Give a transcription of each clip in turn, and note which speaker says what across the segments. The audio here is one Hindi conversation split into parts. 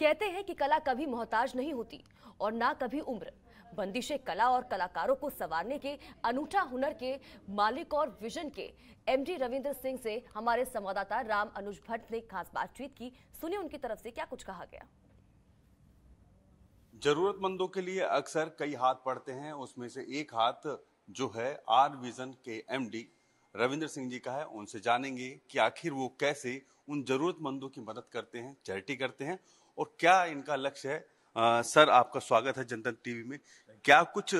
Speaker 1: कहते हैं कि कला कभी मोहताज नहीं होती और ना कभी उम्र बंदिशें कला और कलाकारों को सवारने के अनूठा हुनर के मालिक और विजन के एमडी रविंद्र सिंह से हमारे संवाददाता राम अनुज भट्ट ने खास बातचीत की सुनिए उनकी तरफ से क्या कुछ कहा गया
Speaker 2: जरूरतमंदों के लिए अक्सर कई हाथ पड़ते हैं उसमें से एक हाथ जो है आर विजन के एमडी रविंद्र सिंह जी का है उनसे जानेंगे कि आखिर वो कैसे उन जरूरतमंदों की मदद करते हैं चैरिटी करते हैं और क्या इनका लक्ष्य है आ, सर आपका स्वागत है जनता टीवी में क्या कुछ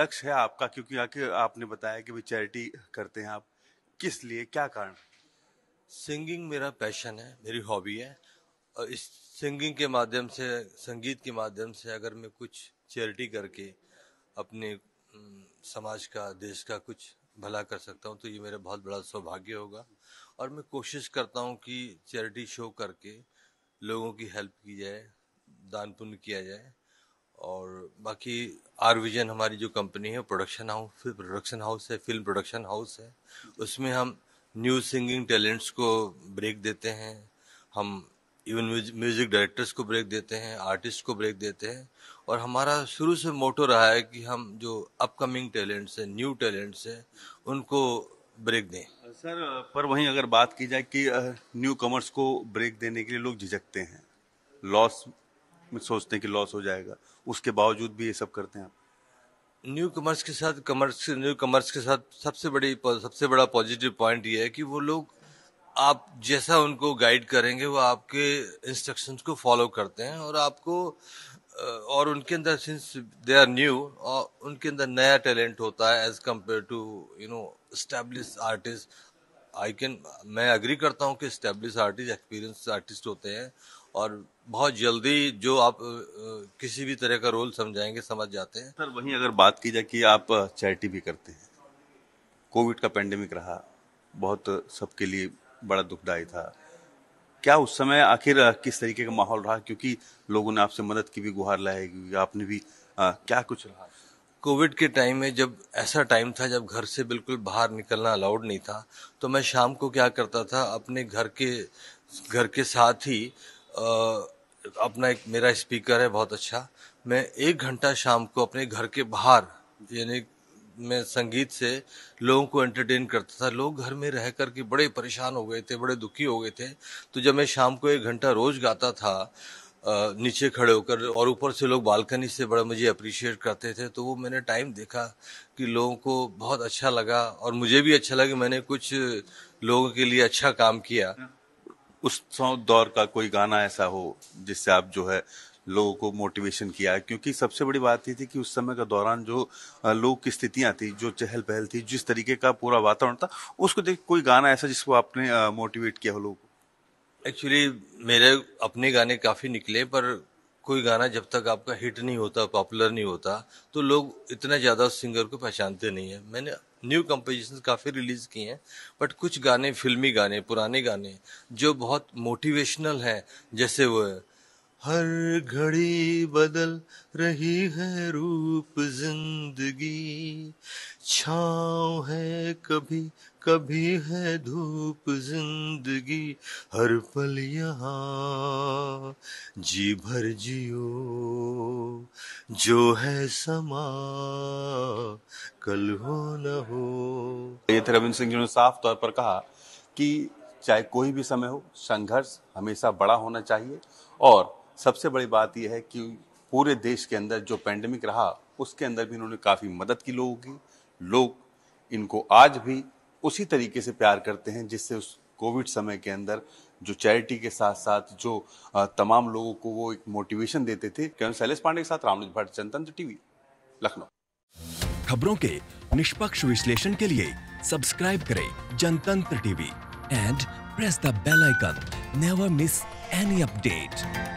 Speaker 2: लक्ष्य है आपका क्योंकि आके आपने बताया कि भाई चैरिटी करते हैं आप किस लिए क्या कारण सिंगिंग मेरा पैशन है मेरी हॉबी है और इस
Speaker 1: सिंगिंग के माध्यम से संगीत के माध्यम से अगर मैं कुछ चैरिटी करके अपने समाज का देश का कुछ भला कर सकता हूँ तो ये मेरा बहुत बड़ा सौभाग्य होगा और मैं कोशिश करता हूँ कि चैरिटी शो करके लोगों की हेल्प की जाए दान पुण्य किया जाए और बाकी आर विजन हमारी जो कंपनी है प्रोडक्शन हाउस प्रोडक्शन हाउस है फिल्म प्रोडक्शन हाउस है उसमें हम न्यू सिंगिंग टैलेंट्स को ब्रेक देते हैं हम इवन म्यूजिक डायरेक्टर्स को ब्रेक देते हैं आर्टिस्ट को ब्रेक देते हैं और हमारा शुरू से मोटो रहा है कि हम
Speaker 2: जो अपकमिंग टैलेंट्स हैं न्यू टैलेंट्स हैं उनको ब्रेक दें सर पर वहीं अगर बात की जाए कि न्यू कमर्स को ब्रेक देने के लिए लोग झिझकते हैं लॉस सोचते हैं कि लॉस हो जाएगा उसके बावजूद भी ये सब करते हैं
Speaker 1: न्यू कमर्स के साथ कमर्स न्यू कमर्स के साथ सबसे बड़ी सबसे बड़ा पॉजिटिव पॉइंट ये है कि वो लोग आप जैसा उनको गाइड करेंगे वो आपके इंस्ट्रक्शंस को फॉलो करते हैं और आपको और उनके अंदर सिंस दे आर न्यू और उनके अंदर नया टैलेंट होता है as compare to you know establish artist I can मैं अग्री करता हूँ कि स्टैब्लिश आर्टिस्ट एक्सपीरियंस आर्टिस्ट होते हैं और बहुत जल्दी जो आप किसी भी तरह का रोल समझाएंगे समझ जाते हैं
Speaker 2: सर वहीं अगर बात की जाए कि आप चैरिटी भी करते हैं कोविड का पेंडेमिक रहा बहुत सबके लिए बड़ा दुखदायी था क्या उस समय आखिर किस तरीके का माहौल रहा क्योंकि लोगों ने आपसे मदद की भी गुहार लाएगी आपने भी आ, क्या कुछ रहा
Speaker 1: कोविड के टाइम में जब ऐसा टाइम था जब घर से बिल्कुल बाहर निकलना अलाउड नहीं था तो मैं शाम को क्या करता था अपने घर के घर के साथ ही आ, अपना एक मेरा स्पीकर है बहुत अच्छा मैं एक घंटा शाम को अपने घर के बाहर यानी में संगीत से लोगों को एंटरटेन करता था लोग घर में रह कर के बड़े परेशान हो गए थे बड़े दुखी हो गए थे तो जब मैं शाम को एक घंटा रोज़ गाता था नीचे खड़े होकर और ऊपर से लोग बालकनी से बड़ा मुझे अप्रिशिएट करते थे तो वो मैंने टाइम देखा कि लोगों को बहुत अच्छा लगा और मुझे भी अच्छा लगा कि मैंने कुछ लोगों
Speaker 2: के लिए अच्छा काम किया हाँ। उस दौर का कोई गाना ऐसा हो जिससे आप जो है लोगों को मोटिवेशन किया है क्योंकि सबसे बड़ी बात ये थी कि उस समय के दौरान जो लोग की स्थितियां थी जो चहल पहल थी जिस तरीके का पूरा वातावरण था उसको देख कोई गाना ऐसा जिसको आपने मोटिवेट किया हो लोगों
Speaker 1: को एक्चुअली मेरे अपने गाने काफ़ी निकले पर कोई गाना जब तक आपका हिट नहीं होता पॉपुलर नहीं होता तो लोग इतना ज़्यादा उस सिंगर को पहचानते नहीं है मैंने न्यू कंपोजिशन काफ़ी रिलीज़ किए हैं बट कुछ गाने फिल्मी गाने पुराने गाने जो बहुत मोटिवेशनल हैं जैसे वो हर घड़ी बदल रही है रूप जिंदगी छाव है कभी कभी है धूप जिंदगी हर पल यहाँ जी भर जियो
Speaker 2: जो है समा कल हो न हो ये थे रविंद्र सिंह जी ने साफ तौर पर कहा कि चाहे कोई भी समय हो संघर्ष हमेशा बड़ा होना चाहिए और सबसे बड़ी बात यह है कि पूरे देश के अंदर जो पैंडमिक रहा उसके अंदर भी इन्होंने काफ़ी मदद की लोगों की लोग इनको आज भी उसी तरीके से प्यार करते हैं जिससे उस कोविड समय के अंदर जो चैरिटी के साथ साथ जो तमाम लोगों को वो एक मोटिवेशन देते थे शैलेश पांडे के साथ रामनिज भट्ट जनतंत्र टीवी लखनऊ
Speaker 1: खबरों के निष्पक्ष विश्लेषण के लिए सब्सक्राइब करें Jantantra TV and press the bell icon never miss any update